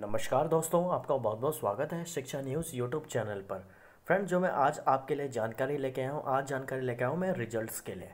नमस्कार दोस्तों आपका बहुत बहुत स्वागत है शिक्षा न्यूज़ यूट्यूब चैनल पर फ्रेंड जो मैं आज आपके लिए जानकारी लेके आया हूँ आज जानकारी लेके आया हूँ मैं रिजल्ट्स के लिए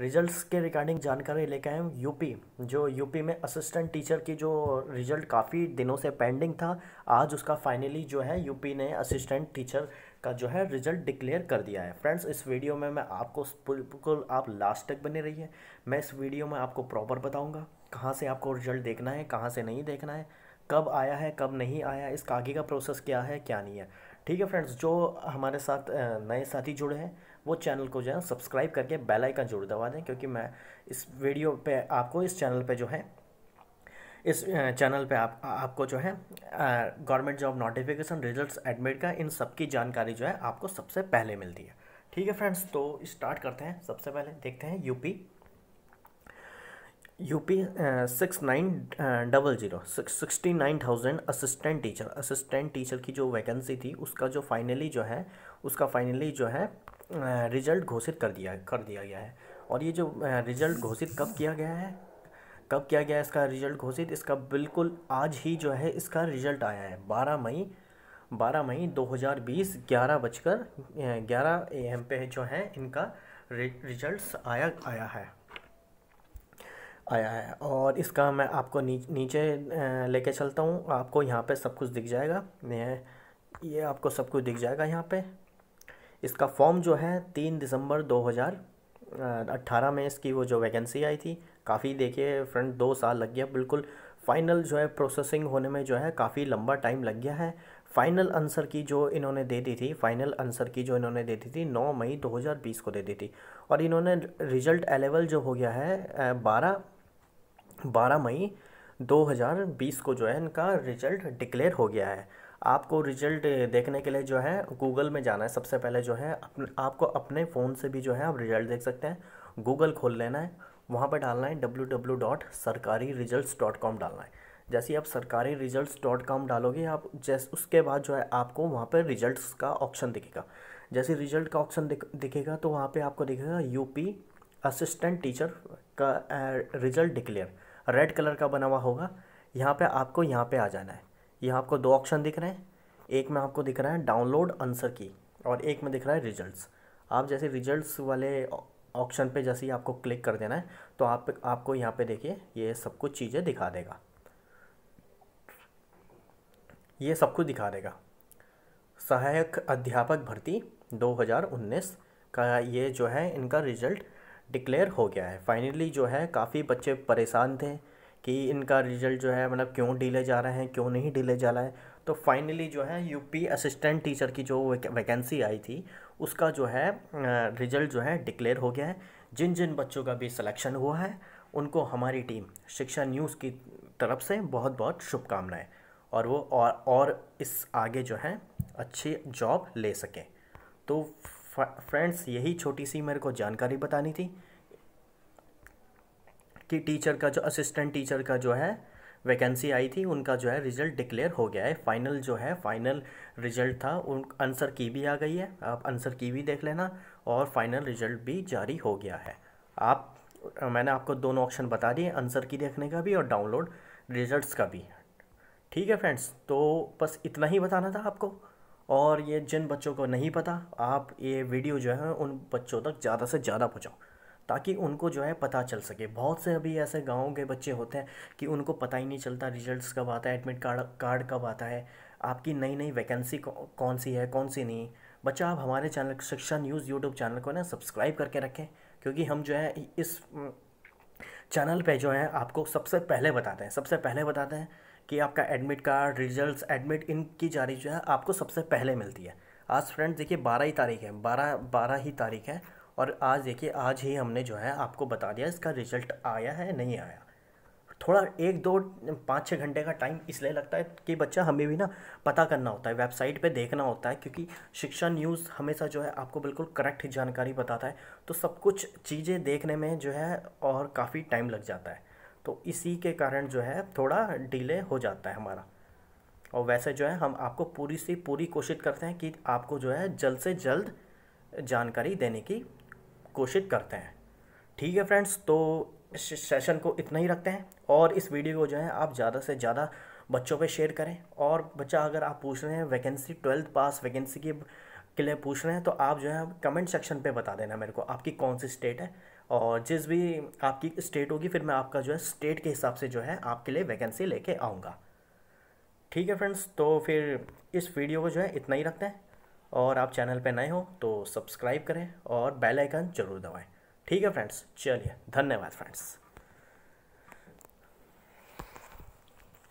रिजल्ट्स के रिगार्डिंग जानकारी लेके आया हूँ यूपी जो यूपी में असिस्टेंट टीचर की जो रिजल्ट काफ़ी दिनों से पेंडिंग था आज उसका फाइनली जो है यूपी ने असिस्टेंट टीचर का जो है रिजल्ट डिक्लेयर कर दिया है फ्रेंड्स इस वीडियो में मैं आपको बिल्कुल आप लास्ट तक बने रही मैं इस वीडियो में आपको प्रॉपर बताऊँगा कहाँ से आपको रिजल्ट देखना है कहाँ से नहीं देखना है कब आया है कब नहीं आया इसका आगे का प्रोसेस क्या है क्या नहीं है ठीक है फ्रेंड्स जो हमारे साथ नए साथी जुड़े हैं वो चैनल को जो है सब्सक्राइब करके बेल आइकन जरूर दबा दें क्योंकि मैं इस वीडियो पे आपको इस चैनल पे जो है इस चैनल पे आप आपको जो है government job notification results admit का इन सब की जानकारी जो है आपको सबसे पहले मिलती है ठीक है फ्रेंड्स तो स्टार्ट करते हैं सबसे पहले देखते हैं UP UP six nine double zero sixty nine thousand assistant teacher assistant teacher की जो वैकेंसी थी उसका जो फाइनली जो है उसका फाइनली जो है रिजल्ट घोषित कर दिया कर दिया गया है और ये जो रिजल्ट घोषित कब किया गया है कब किया गया इसका रिजल्ट घोषित इसका बिल्कुल आज ही जो है इसका रिजल्ट आया है बारह मई बारह मई दो हज़ार बीस ग्यारह बजकर ग्यारह ए एम पे जो है इनका रिजल्ट आया आया है आया है और इसका मैं आपको नीच नीचे लेके चलता हूँ आपको यहाँ पे सब कुछ दिख जाएगा ये ये आपको सब कुछ दिख जाएगा यहाँ पे इसका फॉर्म जो है तीन दिसंबर दो हज़ार अट्ठारह में इसकी वो जो वैकेंसी आई थी काफ़ी देखिए फ्रंट दो साल लग गया बिल्कुल फाइनल जो है प्रोसेसिंग होने में जो है काफ़ी लंबा टाइम लग गया है फाइनल आंसर की जो इन्होंने दे दी थी फाइनल आंसर की जो इन्होंने दे दी थी 9 मई 2020 को दे दी थी और इन्होंने रिजल्ट अलेवल जो हो गया है बारह बारह मई 2020 को जो है इनका रिजल्ट डिक्लेयर हो गया है आपको रिजल्ट देखने के लिए जो है गूगल में जाना है सबसे पहले जो है अपने आपको अपने फ़ोन से भी जो है आप रिजल्ट देख सकते हैं गूगल खोल लेना है वहाँ पर डालना है W W dot Sarkari result dot com डालना है जैसे ही आप सरकारी रिजल्ट्स डॉट कॉम डालोगे आप जैस उसके बाद जो है आपको वहाँ पर रिजल्ट्स का ऑप्शन दिखेगा जैसे रिजल्ट का ऑप्शन दिख, दिखेगा तो वहाँ पे आपको दिखेगा यूपी असिस्टेंट टीचर का रिजल्ट डिक्लेयर रेड कलर का बना हुआ होगा यहाँ पे आपको यहाँ पे आ जाना है यहाँ आपको दो ऑप्शन दिख रहे हैं एक में आपको दिख रहा है डाउनलोड आंसर की और एक में दिख रहा है रिजल्ट्स आप जैसे रिजल्ट्स वाले ऑप्शन पे जैसे ही आपको क्लिक कर देना है तो आप आपको यहाँ पे देखिए ये सब कुछ चीज़ें दिखा देगा ये सब कुछ दिखा देगा सहायक अध्यापक भर्ती 2019 का ये जो है इनका रिजल्ट डिक्लेयर हो गया है फाइनली जो है काफ़ी बच्चे परेशान थे कि इनका रिज़ल्ट जो है मतलब क्यों डिले जा रहे हैं क्यों नहीं डिले जा रहा है तो फाइनली जो है यूपी असिस्टेंट टीचर की जो वैकेंसी आई थी उसका जो है रिज़ल्ट जो है डिक्लेयर हो गया है जिन जिन बच्चों का भी सिलेक्शन हुआ है उनको हमारी टीम शिक्षा न्यूज़ की तरफ से बहुत बहुत शुभकामनाएँ और वो और और इस आगे जो है अच्छी जॉब ले सकें तो फ्रेंड्स यही छोटी सी मेरे को जानकारी बतानी थी कि टीचर का जो असिस्टेंट टीचर का जो है वैकेंसी आई थी उनका जो है रिजल्ट डिक्लेयर हो गया है फाइनल जो है फाइनल रिजल्ट था उन आंसर की भी आ गई है आप आंसर की भी देख लेना और फाइनल रिजल्ट भी जारी हो गया है आप मैंने आपको दोनों ऑप्शन बता दिए आंसर की देखने का भी और डाउनलोड रिजल्ट्स का भी ठीक है फ्रेंड्स तो बस इतना ही बताना था आपको और ये जिन बच्चों को नहीं पता आप ये वीडियो जो है उन बच्चों तक ज़्यादा से ज़्यादा पहुँचाओ ताकि उनको जो है पता चल सके बहुत से अभी ऐसे गाँव के बच्चे होते हैं कि उनको पता ही नहीं चलता रिजल्ट्स कब आता है एडमिट कार्ड कार्ड कब आता है आपकी नई नई वैकेंसी कौन सी है कौन सी नहीं बच्चा आप हमारे चैनल शिक्षा न्यूज़ यूट्यूब चैनल को ना सब्सक्राइब करके रखें क्योंकि हम जो है इस चैनल पे जो है आपको सबसे पहले बताते हैं सबसे पहले बताते हैं कि आपका एडमिट कार्ड रिजल्ट्स एडमिट इनकी जारी जो है आपको सबसे पहले मिलती है आज फ्रेंड्स देखिए बारह ही तारीख है बारह बारह ही तारीख है और आज देखिए आज ही हमने जो है आपको बता दिया इसका रिजल्ट आया है नहीं आया थोड़ा एक दो पाँच छः घंटे का टाइम इसलिए लगता है कि बच्चा हमें भी ना पता करना होता है वेबसाइट पे देखना होता है क्योंकि शिक्षा न्यूज़ हमेशा जो है आपको बिल्कुल करेक्ट जानकारी बताता है तो सब कुछ चीज़ें देखने में जो है और काफ़ी टाइम लग जाता है तो इसी के कारण जो है थोड़ा डिले हो जाता है हमारा और वैसे जो है हम आपको पूरी से पूरी कोशिश करते हैं कि आपको जो है जल्द से जल्द जानकारी देने की कोशिश करते हैं ठीक है फ्रेंड्स तो इस सेशन को इतना ही रखते हैं और इस वीडियो को जो है आप ज़्यादा से ज़्यादा बच्चों पे शेयर करें और बच्चा अगर आप पूछ रहे हैं वैकेंसी ट्वेल्थ पास वैकेंसी के लिए पूछ रहे हैं तो आप जो है कमेंट सेक्शन पे बता देना मेरे को आपकी कौन सी स्टेट है और जिस भी आपकी स्टेट होगी फिर मैं आपका जो है स्टेट के हिसाब से जो है आपके लिए वैकेंसी लेके आऊँगा ठीक है फ्रेंड्स तो फिर इस वीडियो को जो है इतना ही रखते हैं और आप चैनल पर नए हो तो सब्सक्राइब करें और बेल आइकन जरूर दबाएं ठीक है फ्रेंड्स चलिए धन्यवाद फ्रेंड्स